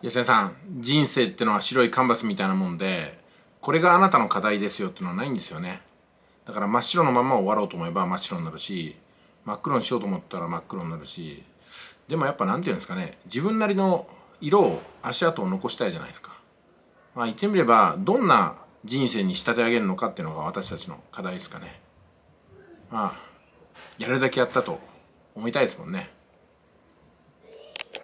吉田さん人生ってのは白いカンバスみたいなもんでこれがあなたの課題ですよってのはないんですよねだから真っ白のまま終わろうと思えば真っ白になるし真っ黒にしようと思ったら真っ黒になるしでもやっぱ何て言うんですかね自分なりの色を足跡を残したいじゃないですかまあ言ってみればどんな人生に仕立て上げるのかっていうのが私たちの課題ですかねまあやるだけやったと思いたいですもんね